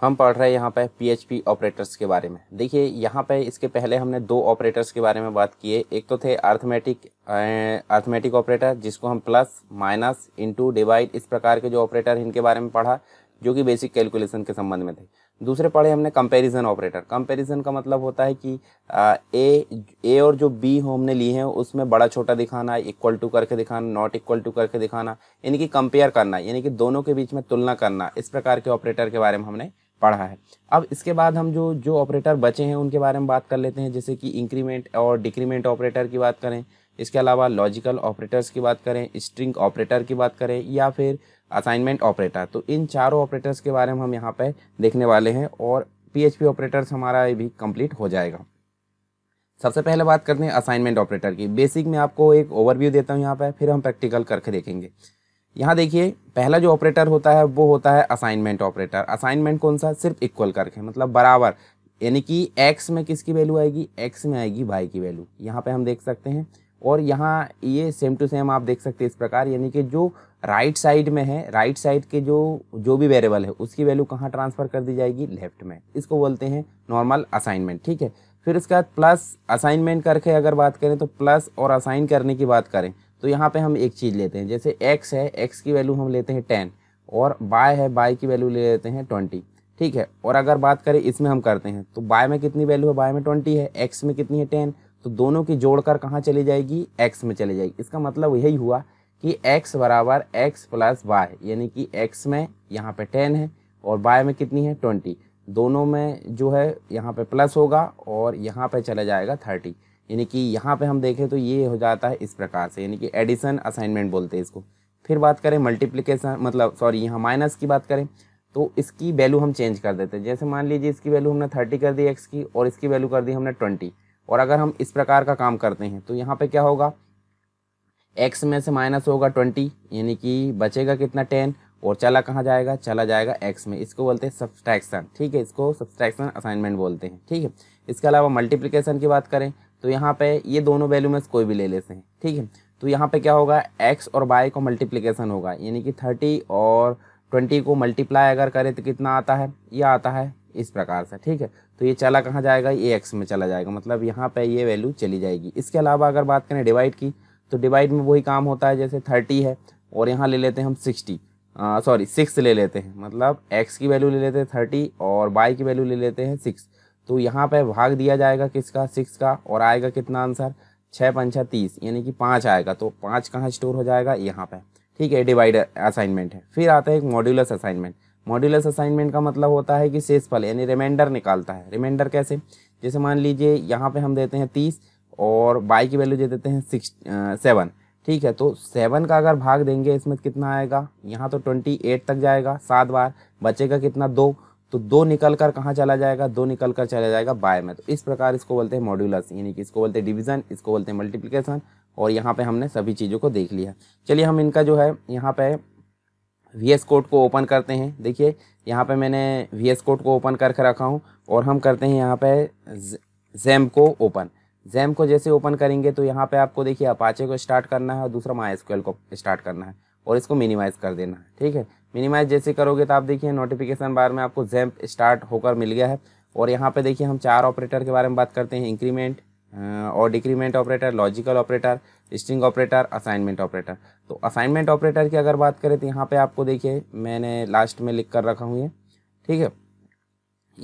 हम पढ़ रहे हैं यहाँ पे पी ऑपरेटर्स के बारे में देखिए यहाँ पे इसके पहले हमने दो ऑपरेटर्स के बारे में बात किए एक तो थे अर्थमेटिक अर्थमेटिक ऑपरेटर जिसको हम प्लस माइनस इंटू डिवाइड इस प्रकार के जो ऑपरेटर इनके बारे में पढ़ा जो कि बेसिक कैलकुलेशन के संबंध में थे दूसरे पढ़े हमने कंपेरिजन ऑपरेटर कंपेरिजन का मतलब होता है कि आ, ए ए और जो बी हो हमने लिए हैं उसमें बड़ा छोटा दिखाना इक्वल टू करके दिखाना नॉट इक्वल टू करके दिखाना यानी कि कंपेयर करना यानी कि दोनों के बीच में तुलना करना इस प्रकार के ऑपरेटर के बारे में हमने पढ़ा है अब इसके बाद हम जो जो ऑपरेटर बचे हैं उनके बारे में बात कर लेते हैं जैसे कि इंक्रीमेंट और डिक्रीमेंट ऑपरेटर की बात करें इसके अलावा लॉजिकल ऑपरेटर्स की बात करें स्ट्रिंग ऑपरेटर की बात करें या फिर असाइनमेंट ऑपरेटर तो इन चारों ऑपरेटर्स के बारे में हम यहाँ पर देखने वाले हैं और पीएचपी ऑपरेटर्स हमारा भी कंप्लीट हो जाएगा सबसे पहले बात करते हैं असाइनमेंट ऑपरेटर की बेसिक में आपको एक ओवरव्यू देता हूँ यहाँ पर फिर हम प्रैक्टिकल करके देखेंगे यहाँ देखिए पहला जो ऑपरेटर होता है वो होता है असाइनमेंट ऑपरेटर असाइनमेंट कौन सा सिर्फ इक्वल करके मतलब बराबर यानी कि एक्स में किसकी वैल्यू आएगी एक्स में आएगी वाई की वैल्यू यहाँ पे हम देख सकते हैं और यहाँ ये सेम टू सेम आप देख सकते हैं इस प्रकार यानी कि जो राइट साइड में है राइट साइड के जो जो भी वेरेबल है उसकी वैल्यू कहाँ ट्रांसफ़र कर दी जाएगी लेफ्ट में इसको बोलते हैं नॉर्मल असाइनमेंट ठीक है फिर उसके बाद प्लस असाइनमेंट करके अगर बात करें तो प्लस और असाइन करने की बात करें तो यहाँ पे हम एक चीज़ लेते हैं जैसे एक्स है एक्स की वैल्यू हम लेते हैं टेन और बाय है बाय की वैल्यू ले लेते हैं ट्वेंटी ठीक है और अगर बात करें इसमें हम करते हैं तो बाय में कितनी वैल्यू है बाय में ट्वेंटी है एक्स में कितनी है टेन तो दोनों की जोड़कर कहाँ चली जाएगी एक्स में चली जाएगी इसका मतलब यही हुआ कि x बराबर एक्स प्लस वाई यानी कि एक्स में यहाँ पे टेन है और बाय में कितनी है ट्वेंटी दोनों में जो है यहाँ पे प्लस होगा और यहाँ पर चला जाएगा थर्टी यानी कि यहाँ पे हम देखें तो ये हो जाता है इस प्रकार से यानी कि एडिशन असाइनमेंट बोलते हैं इसको फिर बात करें मल्टीप्लिकेशन मतलब सॉरी यहाँ माइनस की बात करें तो इसकी वैल्यू हम चेंज कर देते हैं जैसे मान लीजिए इसकी वैल्यू हमने थर्टी कर दी एक्स की और इसकी वैल्यू कर दी हमने ट्वेंटी और अगर हम इस प्रकार का काम करते हैं तो यहाँ पे क्या होगा एक्स में से माइनस होगा ट्वेंटी यानी कि बचेगा कितना टेन और चला कहाँ जाएगा चला जाएगा एक्स में इसको बोलते हैं सब्सट्रैक्शन ठीक है इसको सब्सट्रैक्शन असाइनमेंट बोलते हैं ठीक है इसके अलावा मल्टीप्लिकेशन की बात करें तो यहाँ पे ये दोनों वैल्यू में कोई भी ले लेते हैं ठीक है तो यहाँ पे क्या होगा एक्स और वाई को मल्टीप्लिकेशन होगा यानी कि थर्टी और ट्वेंटी को मल्टीप्लाई अगर करें तो कितना आता है ये आता है इस प्रकार से ठीक है तो ये चला कहाँ जाएगा ये एक्स में चला जाएगा मतलब यहाँ पे ये वैल्यू चली जाएगी इसके अलावा अगर बात करें डिवाइड की तो डिवाइड में वही काम होता है जैसे थर्टी है और यहाँ ले लेते हैं हम सिक्सटी सॉरी सिक्स ले लेते हैं मतलब एक्स की वैल्यू ले लेते हैं थर्टी और बाई की वैल्यू ले लेते हैं सिक्स तो यहाँ पे भाग दिया जाएगा किसका सिक्स का और आएगा कितना आंसर छः पंछा तीस यानी कि पाँच आएगा तो पाँच कहाँ स्टोर हो जाएगा यहाँ पे ठीक है डिवाइड असाइनमेंट है फिर आता है एक मॉड्यूलस असाइनमेंट मॉड्यूलस असाइनमेंट का मतलब होता है कि शेषफल यानी रिमाइंडर निकालता है रिमाइंडर कैसे जैसे मान लीजिए यहाँ पर हम देते हैं तीस और बाई की वैल्यू दे देते हैं सिक्स सेवन ठीक है तो सेवन का अगर भाग देंगे इसमें कितना आएगा यहाँ तो ट्वेंटी एट तक जाएगा सात बार बचेगा कितना दो तो दो निकल कर कहाँ चला जाएगा दो निकल कर चला जाएगा बाय में तो इस प्रकार इसको बोलते हैं मॉड्यूलस यानी कि इसको बोलते हैं डिवीजन इसको बोलते हैं मल्टीप्लिकेशन और यहाँ पे हमने सभी चीज़ों को देख लिया चलिए हम इनका जो है यहाँ पे वी एस कोड को ओपन करते हैं देखिए यहाँ पे मैंने वी एस कोड को ओपन करके रखा हूँ और हम करते हैं यहाँ पे जैम को ओपन जैम को जैसे ओपन करेंगे तो यहाँ पे आपको देखिए अपाचे को स्टार्ट करना है और दूसरा माई को स्टार्ट करना है और इसको मिनिमाइज़ कर देना ठीक है मिनिमाइज जैसे करोगे तो आप देखिए नोटिफिकेशन बार में आपको जैम्प स्टार्ट होकर मिल गया है और यहाँ पे देखिए हम चार ऑपरेटर के बारे में बात करते हैं इंक्रीमेंट और decrement operator logical operator string operator assignment operator तो असाइनमेंट ऑपरेटर की अगर बात करें तो यहाँ पे आपको देखिए मैंने लास्ट में लिख कर रखा हुई है ठीक है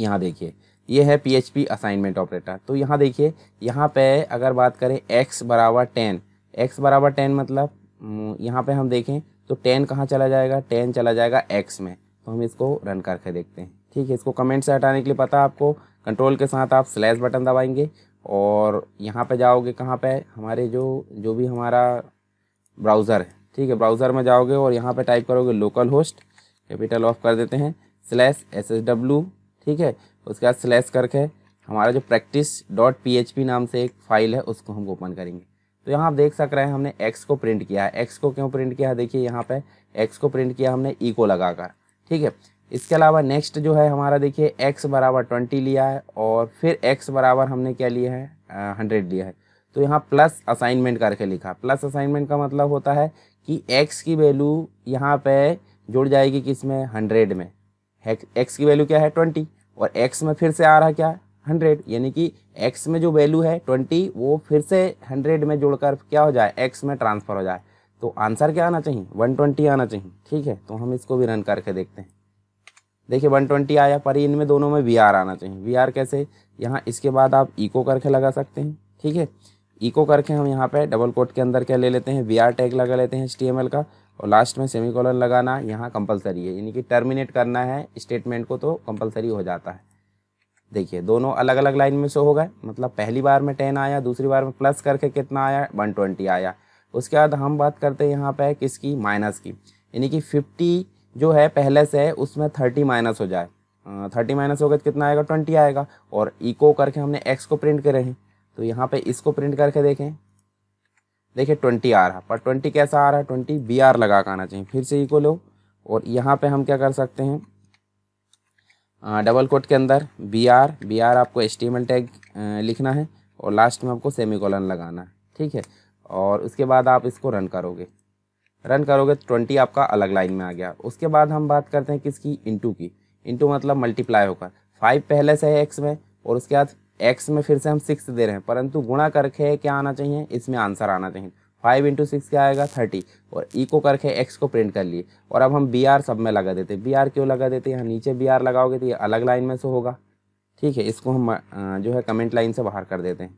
यहाँ देखिए ये है पी असाइनमेंट ऑपरेटर तो यहाँ देखिए यहाँ पे अगर बात करें एक्स बराबर टेन एक्स बराबर टेन मतलब यहाँ पे हम देखें तो टेन कहाँ चला जाएगा टेन चला जाएगा एक्स में तो हम इसको रन करके देखते हैं ठीक है इसको कमेंट से हटाने के लिए पता है आपको कंट्रोल के साथ आप स्लैश बटन दबाएंगे और यहाँ पे जाओगे कहाँ पे हमारे जो जो भी हमारा ब्राउज़र है ठीक है ब्राउज़र में जाओगे और यहाँ पे टाइप करोगे लोकल होस्ट कैपिटल ऑफ कर देते हैं स्लैश एस एस डब्ल्यू ठीक है उसके बाद स्लैश करके हमारा जो practice dot P H P नाम से एक फ़ाइल है उसको हम ओपन करेंगे तो यहाँ आप देख सक रहे हैं हमने एक्स को प्रिंट किया है एक्स को क्यों प्रिंट किया है देखिए यहाँ पे एक्स को प्रिंट किया हमने ई को लगाकर ठीक है इसके अलावा नेक्स्ट जो है हमारा देखिए एक्स बराबर ट्वेंटी लिया है और फिर एक्स बराबर हमने क्या लिया है हंड्रेड लिया है तो यहाँ प्लस असाइनमेंट करके लिखा प्लस असाइनमेंट का मतलब होता है कि एक्स की वैल्यू यहाँ पे जुड़ जाएगी किस में हंड्रेड में एक्स की वैल्यू क्या है ट्वेंटी और एक्स में फिर से आ रहा क्या हंड्रेड यानी कि एक्स में जो वैल्यू है ट्वेंटी वो फिर से हंड्रेड में जोड़कर क्या हो जाए एक्स में ट्रांसफ़र हो जाए तो आंसर क्या आना चाहिए वन ट्वेंटी आना चाहिए ठीक है तो हम इसको भी रन करके देखते हैं देखिए वन ट्वेंटी आया पर इनमें दोनों में वी आर आना चाहिए वी आर कैसे यहाँ इसके बाद आप इको करके लगा सकते हैं ठीक है इको करके हम यहाँ पे डबल कोट के अंदर क्या ले लेते हैं वी आर टैग लगा लेते हैं एच का और लास्ट में सेमी कॉलन लगाना यहाँ कंपलसरी है यानी कि टर्मिनेट करना है स्टेटमेंट को तो कंपलसरी हो जाता है देखिए दोनों अलग अलग लाइन में से हो गए मतलब पहली बार में टेन आया दूसरी बार में प्लस करके कितना आया वन ट्वेंटी आया उसके बाद हम बात करते हैं यहाँ पे किसकी माइनस की यानी कि फिफ्टी जो है पहले से है उसमें थर्टी माइनस हो जाए थर्टी माइनस होगा तो कितना आएगा ट्वेंटी आएगा और इको करके हमने एक्स को प्रिंट करे हैं तो यहाँ पर इसको प्रिंट करके देखें देखिए ट्वेंटी आ रहा पर ट्वेंटी कैसा आ रहा है ट्वेंटी बी आर लगा कर आना चाहिए फिर से इको लो और यहाँ पे हम क्या कर सकते हैं डबल हाँ, कोट के अंदर बी आर बी आर आपको एच टैग लिखना है और लास्ट में आपको सेमी कॉलन लगाना है ठीक है और उसके बाद आप इसको रन करोगे रन करोगे ट्वेंटी आपका अलग लाइन में आ गया उसके बाद हम बात करते हैं किसकी इंटू की इंटू मतलब मल्टीप्लाई होकर फाइव पहले से है एक्स में और उसके बाद एक्स में फिर से हम सिक्स दे रहे हैं परंतु गुणा करके क्या आना चाहिए इसमें आंसर आना चाहिए फाइव इंटू सिक्स क्या आएगा थर्टी और ई को करके एक्स को प्रिंट कर लिए और अब हम बी आर सब में लगा देते बी आर क्यों लगा देते यहाँ नीचे बी आर लगाओगे तो ये अलग लाइन में से होगा ठीक है इसको हम जो है कमेंट लाइन से बाहर कर देते हैं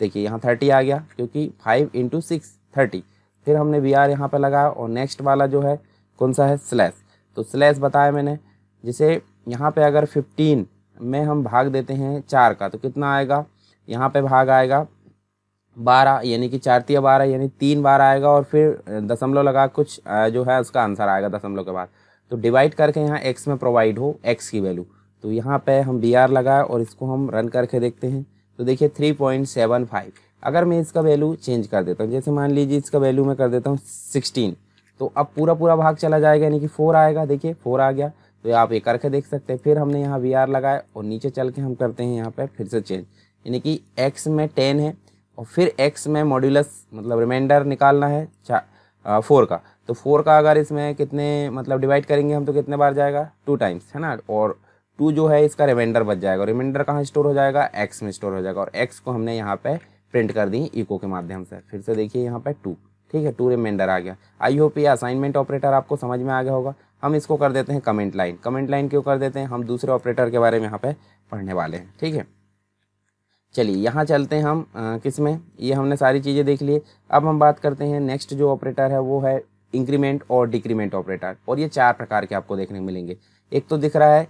देखिए यहाँ थर्टी आ गया क्योंकि फाइव इंटू सिक्स थर्टी फिर हमने बी आर यहाँ पर लगाया और नेक्स्ट वाला जो है कौन सा है स्लैश तो स्लैश बताया मैंने जिसे यहाँ पर अगर फिफ्टीन में हम भाग देते हैं चार का तो कितना आएगा यहाँ पर भाग आएगा बारह यानी कि चार तिया बारह यानी तीन बार आएगा और फिर दशमलव लगा कुछ जो है उसका आंसर आएगा दशमलव के बाद तो डिवाइड करके यहाँ एक्स में प्रोवाइड हो एक्स की वैल्यू तो यहाँ पे हम बी आर लगाए और इसको हम रन करके देखते हैं तो देखिए थ्री पॉइंट सेवन फाइव अगर मैं इसका वैल्यू चेंज कर देता हूँ जैसे मान लीजिए इसका वैल्यू मैं कर देता हूँ सिक्सटीन तो अब पूरा पूरा भाग चला जाएगा यानी कि फोर आएगा देखिए फोर आ गया तो आप ये करके देख सकते हैं फिर हमने यहाँ वी आर लगाए और नीचे चल के हम करते हैं यहाँ पर फिर से चेंज यानी कि एक्स में टेन है और फिर एक्स में मॉड्यूलस मतलब रिमाइंडर निकालना है चा फोर का तो फोर का अगर इसमें कितने मतलब डिवाइड करेंगे हम तो कितने बार जाएगा टू टाइम्स है ना और टू जो है इसका रिमाइंडर बच जाएगा और रिमाइंडर कहाँ स्टोर हो जाएगा एक्स में स्टोर हो जाएगा और एक्स को हमने यहाँ पे प्रिंट कर दी इको के माध्यम से फिर से देखिए यहाँ पर टू ठीक है टू रिमाइंडर आ गया आई होप ये असाइनमेंट ऑपरेटर आपको समझ में आ गया होगा हम इसको कर देते हैं कमेंट लाइन कमेंट लाइन क्यों कर देते हैं हम दूसरे ऑपरेटर के बारे में यहाँ पे पढ़ने वाले हैं ठीक है चलिए यहाँ चलते हैं हम आ, किस में ये हमने सारी चीज़ें देख ली अब हम बात करते हैं नेक्स्ट जो ऑपरेटर है वो है इंक्रीमेंट और डिक्रीमेंट ऑपरेटर और ये चार प्रकार के आपको देखने को मिलेंगे एक तो दिख रहा है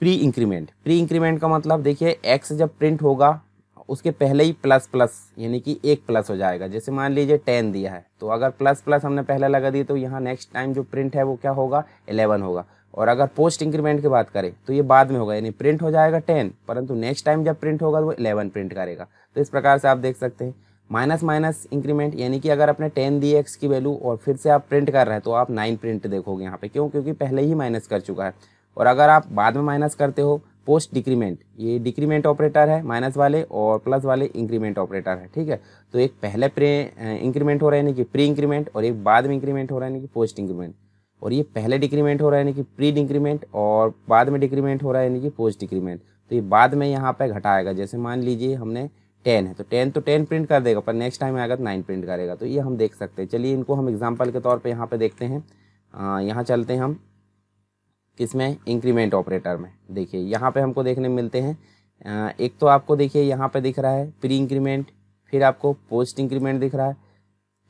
प्री इंक्रीमेंट प्री इंक्रीमेंट का मतलब देखिए एक्स जब प्रिंट होगा उसके पहले ही प्लस प्लस यानी कि एक प्लस हो जाएगा जैसे मान लीजिए टेन दिया है तो अगर प्लस प्लस हमने पहले लगा दिए तो यहाँ नेक्स्ट टाइम जो प्रिंट है वो क्या होगा एलेवन होगा और अगर पोस्ट इंक्रीमेंट की बात करें तो ये बाद में होगा यानी प्रिंट हो जाएगा टेन परंतु नेक्स्ट टाइम जब प्रिंट होगा तो वो इलेवन प्रिंट करेगा तो इस प्रकार से आप देख सकते हैं माइनस माइनस इंक्रीमेंट यानी कि अगर आपने टेन दी एक्स की वैल्यू और फिर से आप प्रिंट कर रहे हैं तो आप नाइन प्रिंट देखोगे यहाँ पे क्यों क्योंकि पहले ही माइनस कर चुका है और अगर आप बाद में माइनस करते हो पोस्ट डिक्रीमेंट ये डिक्रीमेंट ऑपरेटर है माइनस वाले और प्लस वाले इंक्रीमेंट ऑपरेटर है ठीक है तो एक पहले प्रे इंक्रीमेंट हो रहा है यानी कि प्री इंक्रीमेंट और एक बाद में इंक्रीमेंट हो रहा है यानी कि पोस्ट इंक्रीमेंट और ये पहले डिक्रीमेंट हो रहा है यानी कि प्री डिक्रीमेंट और बाद में डिक्रीमेंट हो रहा है यानी कि पोस्ट डिक्रीमेंट तो ये बाद में यहाँ पे घटाएगा जैसे मान लीजिए हमने टेन है तो टेन तो टेन प्रिंट कर देगा पर नेक्स्ट टाइम आएगा तो नाइन प्रिंट करेगा तो ये हम देख सकते हैं चलिए इनको हम एग्जाम्पल के तौर पर यहाँ पर देखते हैं यहाँ चलते हैं हम किसमें इंक्रीमेंट ऑपरेटर में देखिए यहाँ पर हमको देखने मिलते हैं एक तो आपको देखिए यहाँ पे दिख रहा है प्री इंक्रीमेंट फिर आपको पोस्ट इंक्रीमेंट दिख रहा है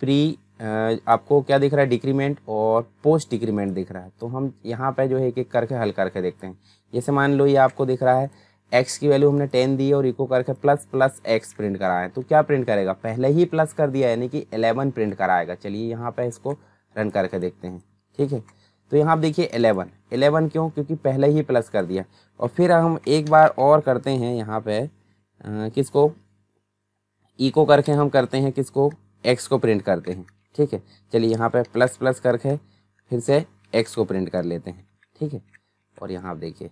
प्री आपको क्या दिख रहा है डिक्रीमेंट और पोस्ट डिक्रीमेंट दिख रहा है तो हम यहाँ पर जो है एक एक करके हल करके देखते हैं जैसे मान लो ये आपको दिख रहा है एक्स की वैल्यू हमने टेन दी है और इको करके प्लस प्लस एक्स प्रिंट करा है तो क्या प्रिंट करेगा पहले ही प्लस कर दिया यानी कि एलेवन प्रिंट कराएगा चलिए यहाँ पर इसको रन करके देखते हैं ठीक है तो यहाँ आप देखिए एलेवन एलेवन क्यों क्योंकि पहले ही प्लस कर दिया और फिर हम एक बार और करते हैं यहाँ पर किसको ईको करके हम करते हैं किसको एक्स को प्रिंट करते हैं ठीक है चलिए यहाँ पर प्लस प्लस करके फिर से एक्स को प्रिंट कर लेते हैं ठीक है और यहाँ आप देखिए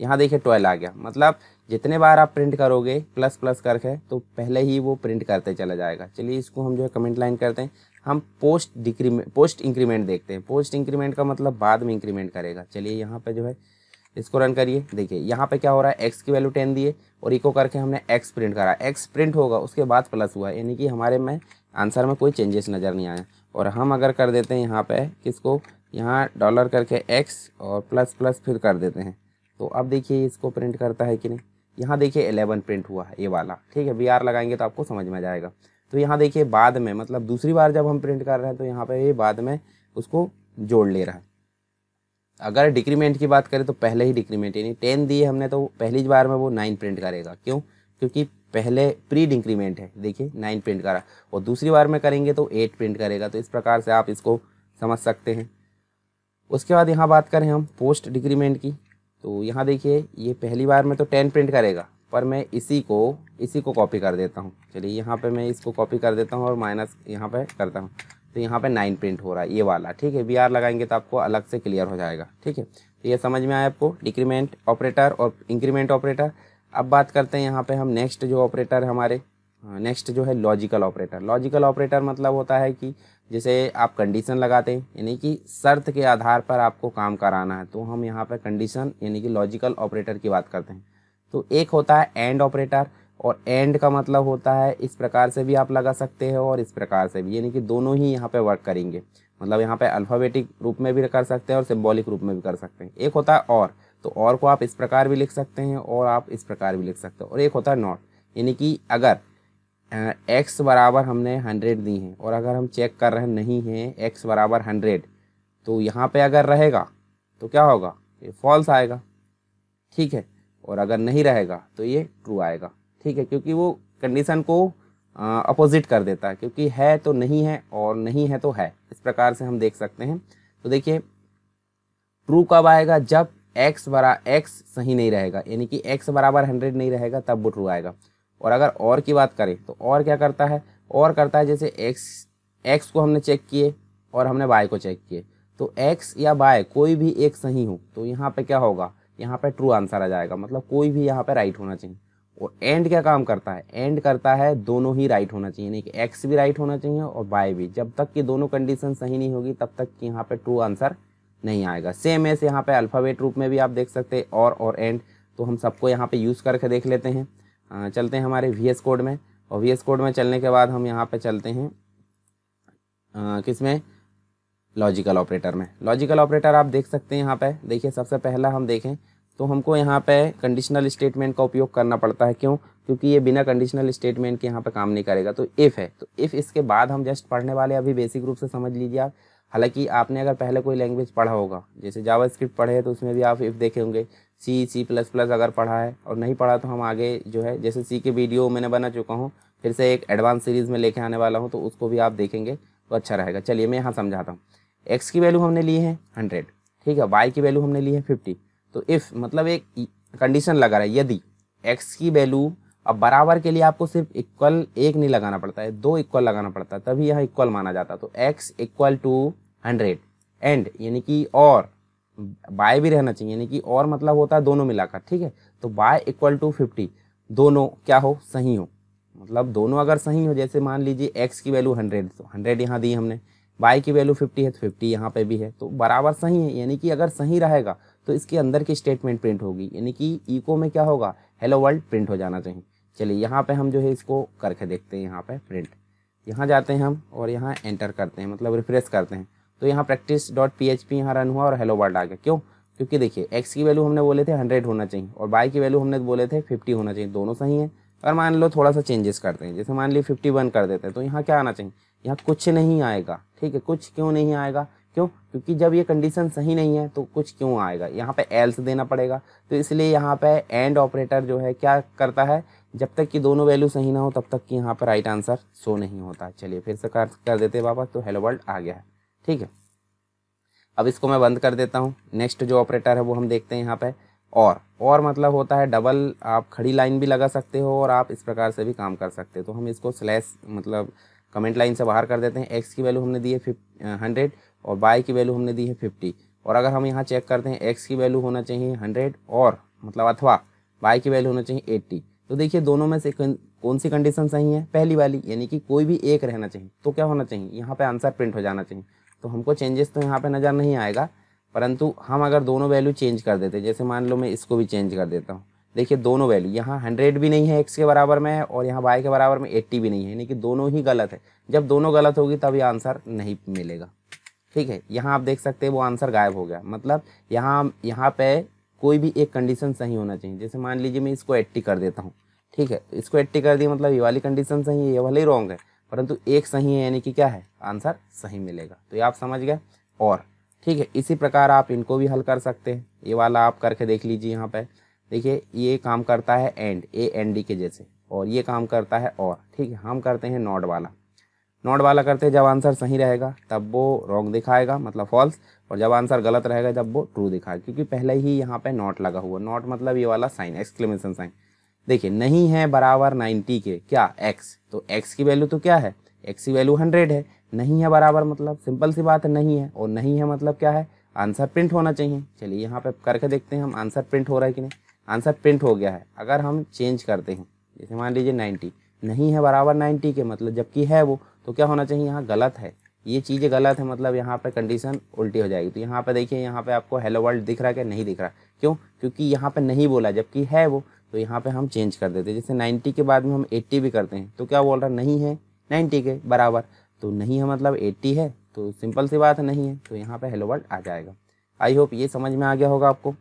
यहाँ देखिए ट्वेल्व आ गया मतलब जितने बार आप प्रिंट करोगे प्लस प्लस करके तो पहले ही वो प्रिंट करते चला जाएगा चलिए इसको हम जो है कमेंट लाइन करते हैं हम पोस्ट डिक्रीमेंट पोस्ट इंक्रीमेंट देखते हैं पोस्ट इंक्रीमेंट का मतलब बाद में इंक्रीमेंट करेगा चलिए यहाँ पे जो है इसको रन करिए देखिए यहाँ पे क्या हो रहा है एक्स की वैल्यू टेन दिए और इको करके हमने एक्स प्रिंट करा एक्स प्रिंट होगा उसके बाद प्लस हुआ यानी कि हमारे में आंसर में कोई चेंजेस नज़र नहीं आया और हम अगर कर देते हैं यहाँ पे किसको यहाँ डॉलर करके एक्स और प्लस प्लस फिर कर देते हैं तो अब देखिए इसको प्रिंट करता है कि नहीं यहाँ देखिए एलेवन प्रिंट हुआ है ये वाला ठीक है वी लगाएंगे तो आपको समझ में आ जाएगा तो यहाँ देखिए बाद में मतलब दूसरी बार जब हम प्रिंट कर रहे हैं तो यहाँ पर ये बाद में उसको जोड़ ले रहा है अगर डिक्रीमेंट की बात करें तो पहले ही डिक्रीमेंट यानी टेन दिए हमने तो पहली बार में वो नाइन प्रिंट करेगा क्यों क्योंकि पहले प्री डिक्रीमेंट है देखिए नाइन प्रिंट करा और दूसरी बार में करेंगे तो एट प्रिंट करेगा तो इस प्रकार से आप इसको समझ सकते हैं उसके बाद यहाँ बात करें हम पोस्ट डिक्रीमेंट की तो यहाँ देखिए ये पहली बार में तो टेन प्रिंट करेगा पर मैं इसी को इसी को कॉपी कर देता हूँ चलिए यहाँ पे मैं इसको कॉपी कर देता हूँ और माइनस यहाँ पे करता हूँ तो यहाँ पे नाइन प्रिंट हो रहा है ये वाला ठीक है वी आर लगाएंगे तो आपको अलग से क्लियर हो जाएगा ठीक है तो ये समझ में आया आपको डिक्रीमेंट ऑपरेटर और इंक्रीमेंट ऑपरेटर अब बात करते हैं यहाँ पे हम नेक्स्ट जो ऑपरेटर हमारे नेक्स्ट हाँ, जो है लॉजिकल ऑपरेटर लॉजिकल ऑपरेटर मतलब होता है कि जैसे आप कंडीशन लगाते हैं यानी कि शर्त के आधार पर आपको काम कराना है तो हम यहाँ पर कंडीशन यानी कि लॉजिकल ऑपरेटर की बात करते हैं तो एक होता है एंड ऑपरेटर और एंड का मतलब होता है इस प्रकार से भी आप लगा सकते हो और इस प्रकार से भी यानी कि दोनों ही यहाँ पे वर्क करेंगे मतलब यहाँ पे अल्फ़ाबेटिक रूप में भी कर सकते हैं और सिम्बॉलिक रूप में भी कर सकते हैं एक होता है और तो और को आप इस प्रकार भी लिख सकते हैं और आप इस प्रकार भी लिख सकते हैं और एक होता है नॉट यानी कि अगर एक्स बराबर हमने हंड्रेड दी हैं और अगर हम चेक कर रहे नहीं हैं एक्स बराबर हंड्रेड तो यहाँ पे अगर रहेगा तो क्या होगा ये फॉल्स आएगा ठीक है और अगर नहीं रहेगा तो ये ट्रू आएगा ठीक है क्योंकि वो कंडीशन को अपोजिट कर देता है क्योंकि है तो नहीं है और नहीं है तो है इस प्रकार से हम देख सकते हैं तो देखिए ट्रू कब आएगा जब एक्स बरा एक्स सही नहीं रहेगा यानी कि एक्स बराबर हंड्रेड नहीं रहेगा तब वो ट्रू आएगा और अगर और की बात करें तो और क्या करता है और करता है जैसे एक्स एक्स को हमने चेक किए और हमने बाय को चेक किए तो एक्स या बाय कोई भी एक सही हो तो यहाँ पे क्या होगा यहाँ पे ट्रू आंसर आ जाएगा मतलब कोई भी यहाँ पे राइट होना चाहिए और एंड क्या काम करता है एंड करता है दोनों ही राइट होना चाहिए यानी कि एक्स भी राइट होना चाहिए और वाई भी जब तक कि दोनों कंडीशन सही नहीं होगी तब तक कि यहाँ पर ट्रू आंसर नहीं आएगा सेम ऐसे यहाँ पे अल्फ़ाबेट रूप में भी आप देख सकते हैं और और एंड तो हम सबको यहाँ पे यूज़ करके देख लेते हैं चलते हैं हमारे वी कोड में और वी कोड में चलने के बाद हम यहाँ पर चलते हैं किस में लॉजिकल ऑपरेटर में लॉजिकल ऑपरेटर आप देख सकते हैं यहाँ पर देखिए सबसे पहला हम देखें तो हमको यहाँ पे कंडीशनल स्टेटमेंट का उपयोग करना पड़ता है क्यों क्योंकि ये बिना कंडीशनल स्टेटमेंट के यहाँ पे काम नहीं करेगा तो इफ़ है तो इफ़ इसके बाद हम जस्ट पढ़ने वाले अभी बेसिक रूप से समझ लीजिए आप हालांकि आपने अगर पहले कोई लैंग्वेज पढ़ा होगा जैसे जावा स्क्रिप्ट पढ़े हैं तो उसमें भी आप इफ़ देखे होंगे सी सी प्लस प्लस अगर पढ़ा है और नहीं पढ़ा तो हम आगे जो है जैसे सी के वीडियो मैंने बना चुका हूँ फिर से एक एडवांस सीरीज़ में लेके आने वाला हूँ तो उसको भी आप देखेंगे तो अच्छा रहेगा चलिए मैं यहाँ समझाता हूँ एक्स की वैल्यू हमने ली है हंड्रेड ठीक है वाई की वैल्यू हमने ली है फिफ्टी तो इफ़ मतलब एक कंडीशन लगा रहा है यदि एक्स की वैल्यू अब बराबर के लिए आपको सिर्फ इक्वल एक नहीं लगाना पड़ता है दो इक्वल लगाना पड़ता है तभी यहाँ इक्वल माना जाता है तो X equal to hundred and यानी कि और बाय भी रहना चाहिए यानी कि और मतलब होता है दोनों मिलाकर ठीक है तो बाय इक्वल टू फिफ्टी दोनों क्या हो सही हो मतलब दोनों अगर सही हो जैसे मान लीजिए एक्स की वैल्यू हंड्रेड तो हंड्रेड यहाँ दी हमने बाय की वैल्यू फिफ्टी है तो फिफ्टी यहाँ पे भी है तो बराबर सही है यानी कि अगर सही रहेगा तो इसके अंदर की स्टेटमेंट प्रिंट होगी यानी कि ईको में क्या होगा हेलो वर्ल्ड प्रिंट हो जाना चाहिए चलिए यहाँ पे हम जो है इसको करके देखते हैं यहाँ पे प्रिंट यहाँ जाते हैं हम और यहाँ एंटर करते हैं मतलब रिफ्रेश करते हैं तो यहाँ practice dot P H P यहाँ रन हुआ और हेलो वर्ल्ड आ गया क्यों क्योंकि देखिए एक्स की वैल्यू हमने बोले थे हंड्रेड होना चाहिए और बाई की वैल्यू हमने बोले थे फिफ्टी होना चाहिए दोनों सही है अगर मान लो थोड़ा सा चेंजेस करते हैं जैसे मान ली फिफ्टी वन कर देते हैं तो यहाँ क्या आना चाहिए यहाँ कुछ नहीं आएगा ठीक है कुछ क्यों नहीं आएगा क्यों क्योंकि जब ये कंडीशन सही नहीं है तो कुछ क्यों आएगा यहाँ पे एल्स देना पड़ेगा तो इसलिए यहाँ पे एंड ऑपरेटर जो है क्या करता है जब तक कि दोनों वैल्यू सही ना हो तब तक कि यहाँ पर राइट आंसर शो नहीं होता चलिए फिर से कर कर देते वापस तो हेलो वर्ल्ड आ गया है ठीक है अब इसको मैं बंद कर देता हूँ नेक्स्ट जो ऑपरेटर है वो हम देखते हैं यहाँ पर और और मतलब होता है डबल आप खड़ी लाइन भी लगा सकते हो और आप इस प्रकार से भी काम कर सकते हो तो हम इसको स्लैश मतलब कमेंट लाइन से बाहर कर देते हैं एक्स की वैल्यू हमने दी है फिफ हंड्रेड और बाई की वैल्यू हमने दी है फिफ्टी और अगर हम यहाँ चेक करते हैं एक्स की वैल्यू होना चाहिए हंड्रेड और मतलब अथवा बाई की वैल्यू होना चाहिए एट्टी तो देखिए दोनों में से कौन सी कंडीशन सही है पहली वाली यानी कि कोई भी एक रहना चाहिए तो क्या होना चाहिए यहाँ पे आंसर प्रिंट हो जाना चाहिए तो हमको चेंजेस तो यहाँ पे नज़र नहीं आएगा परंतु हम अगर दोनों वैल्यू चेंज कर देते जैसे मान लो मैं इसको भी चेंज कर देता हूँ देखिए दोनों वैल्यू यहाँ हंड्रेड भी नहीं है एक्स के बराबर में है और यहाँ वाई के बराबर में एट्टी भी नहीं है यानी कि दोनों ही गलत है जब दोनों गलत होगी तब ये आंसर नहीं मिलेगा ठीक है यहाँ आप देख सकते हैं वो आंसर गायब हो गया मतलब यहाँ यहाँ पे कोई भी एक कंडीशन सही होना चाहिए जैसे मान लीजिए मैं इसको एट्टी कर देता हूँ ठीक है इसको एट्टी कर दिया मतलब ये वाली कंडीशन सही है ये वाली रॉन्ग है परंतु एक सही है यानी कि क्या है आंसर सही मिलेगा तो ये आप समझ गए और ठीक है इसी प्रकार आप इनको भी हल कर सकते हैं ये वाला आप करके देख लीजिए यहाँ पर देखिए ये काम करता है एंड ए एन डी के जैसे और ये काम करता है और ठीक है हम करते हैं नॉट वाला नॉट वाला करते हैं जब आंसर सही रहेगा तब वो रॉन्ग दिखाएगा मतलब फॉल्स और जब आंसर गलत रहेगा जब वो ट्रू दिखाएगा क्योंकि पहले ही यहाँ पे नॉट लगा हुआ नॉट मतलब ये वाला साइन एक्सक्लेमेशन साइन देखिए नहीं है बराबर 90 के क्या एक्स तो एक्स की वैल्यू तो क्या है एक्स की वैल्यू हंड्रेड है नहीं है बराबर मतलब सिंपल सी बात है नहीं है और नहीं है मतलब क्या है आंसर प्रिंट होना चाहिए चलिए यहाँ पर करके देखते हैं हम आंसर प्रिंट हो रहा है कि नहीं आंसर प्रिंट हो गया है अगर हम चेंज करते हैं जैसे मान लीजिए नाइन्टी नहीं है बराबर नाइन्टी के मतलब जबकि है वो तो क्या होना चाहिए यहाँ गलत है ये चीज़ें गलत है मतलब यहाँ पर कंडीशन उल्टी हो जाएगी तो यहाँ पर देखिए यहाँ पर आपको हेलो वर्ल्ड दिख रहा है कि नहीं दिख रहा क्यों क्योंकि यहाँ पर नहीं बोला जबकि है वो तो यहाँ पे हम चेंज कर देते जैसे 90 के बाद में हम 80 भी करते हैं तो क्या बोल रहा नहीं है 90 के बराबर तो नहीं है मतलब एट्टी है तो सिंपल सी बात नहीं है तो यहाँ पे हेलो वर्ल्ड आ जाएगा आई होप ये समझ में आ गया होगा आपको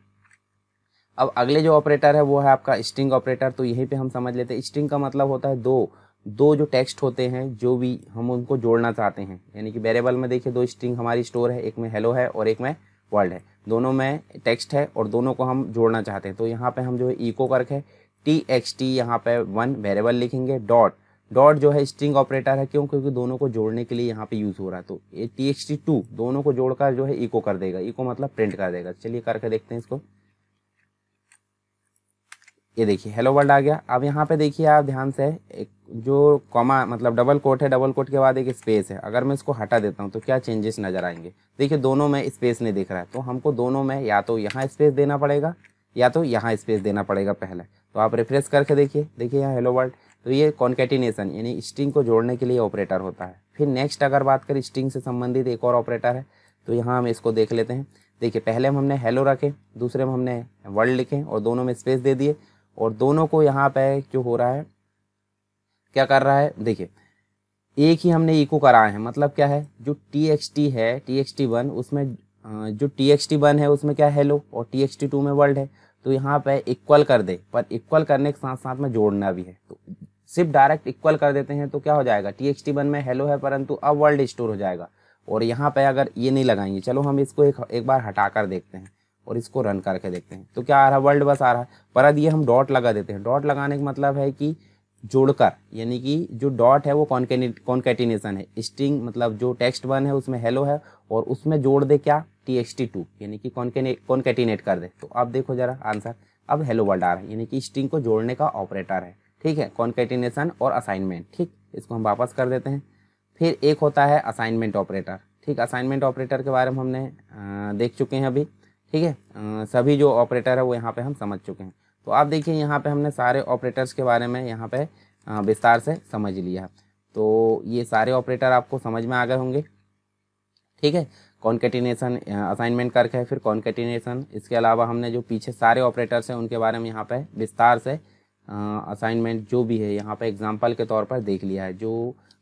अब अगले जो ऑपरेटर है वो है आपका स्ट्रिंग ऑपरेटर तो यहीं पे हम समझ लेते हैं स्ट्रिंग का मतलब होता है दो दो जो टेक्स्ट होते हैं जो भी हम उनको जोड़ना चाहते हैं यानी कि वेरेबल में देखिए दो स्ट्रिंग हमारी स्टोर है एक में हेलो है और एक में वर्ल्ड है दोनों में टेक्स्ट है और दोनों को हम जोड़ना चाहते हैं तो यहाँ पे हम जो है इको करके टी एक्स टी यहाँ पर वन वेरेबल लिखेंगे डॉट डॉट जो है स्ट्रिंग ऑपरेटर है क्यों क्योंकि दोनों को जोड़ने के लिए यहाँ पे यूज़ हो रहा है तो ये टी एक्स टी टू दोनों को जोड़कर जो है इको कर देगा इको मतलब प्रिंट कर देगा चलिए करके देखते हैं इसको ये देखिए हेलो वर्ल्ड आ गया अब यहाँ पे देखिए आप ध्यान से एक जो कॉमा मतलब डबल कोट है डबल कोट के बाद एक स्पेस है अगर मैं इसको हटा देता हूँ तो क्या चेंजेस नज़र आएंगे देखिए दोनों में स्पेस नहीं दिख रहा है तो हमको दोनों में या तो यहाँ स्पेस देना पड़ेगा या तो यहाँ स्पेस देना पड़ेगा पहले तो आप रिफ्रेस करके देखिए देखिए यहाँ हेलो वर्ल्ड तो ये कॉन्केटिनेशन यानी स्ट्रिंग को जोड़ने के लिए ऑपरेटर होता है फिर नेक्स्ट अगर बात करें स्ट्रिंग से संबंधित एक और ऑपरेटर है तो यहाँ हम इसको देख लेते हैं देखिए पहले में हमने हेलो रखे दूसरे में हमने वर्ल्ड लिखे और दोनों में स्पेस दे दिए और दोनों को यहाँ पे जो हो रहा है क्या कर रहा है देखिए एक ही हमने इको कराए हैं मतलब क्या है जो टी एक्स टी है टी एक्स टी वन उसमें जो टी एक्स टी वन है उसमें क्या हैलो और टी एक्स टी टू में वर्ल्ड है तो यहाँ पे इक्वल कर दे पर इक्वल करने के साथ साथ में जोड़ना भी है तो सिर्फ डायरेक्ट इक्वल कर देते हैं तो क्या हो जाएगा टी एक्स टी वन में हेलो है परंतु अब वर्ल्ड स्टोर हो जाएगा और यहाँ पे अगर ये नहीं लगाएंगे चलो हम इसको एक, एक बार हटा कर देखते हैं और इसको रन करके देखते हैं तो क्या आ रहा है वर्ल्ड बस आ रहा है पर अब ये हम डॉट लगा देते हैं डॉट लगाने का मतलब है कि जोड़कर यानी कि जो डॉट है वो कॉन्केटिनेशन है स्ट्रिंग मतलब जो टेक्स्ट वन है उसमें हेलो है और उसमें जोड़ दे क्या टी एक्स टी टू यानी कि कॉन्केटिनेट कर दे तो आप देखो ज़रा आंसर अब हेलो वर्ल्ड आ रहा है यानी कि स्ट्रिंग को जोड़ने का ऑपरेटर है ठीक है कॉन्केटिनेशन और असाइनमेंट ठीक इसको हम वापस कर देते हैं फिर एक होता है असाइनमेंट ऑपरेटर ठीक असाइनमेंट ऑपरेटर के बारे में हमने देख चुके हैं अभी ठीक है सभी जो ऑपरेटर है वो यहाँ पे हम समझ चुके हैं तो आप देखिए यहाँ पे हमने सारे ऑपरेटर्स के बारे में यहाँ पे विस्तार से समझ लिया तो ये सारे ऑपरेटर आपको समझ में आ गए होंगे ठीक है कॉन्केटिनेशन असाइनमेंट करके फिर कॉन्केटिनेशन इसके अलावा हमने जो पीछे सारे ऑपरेटर्स हैं उनके बारे में यहाँ पे विस्तार से असाइनमेंट जो भी है यहाँ पे एग्जाम्पल के तौर पर देख लिया है जो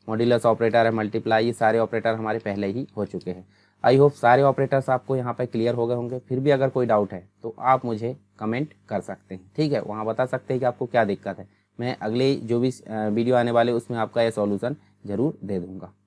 मॉड्यूलस ऑपरेटर है मल्टीप्लाई ये सारे ऑपरेटर हमारे पहले ही हो चुके हैं आई होप सारे ऑपरेटर्स आपको यहाँ पे क्लियर हो गए होंगे फिर भी अगर कोई डाउट है तो आप मुझे कमेंट कर सकते हैं ठीक है वहाँ बता सकते हैं कि आपको क्या दिक्कत है मैं अगले जो भी वीडियो आने वाले उसमें आपका यह सॉल्यूशन ज़रूर दे दूँगा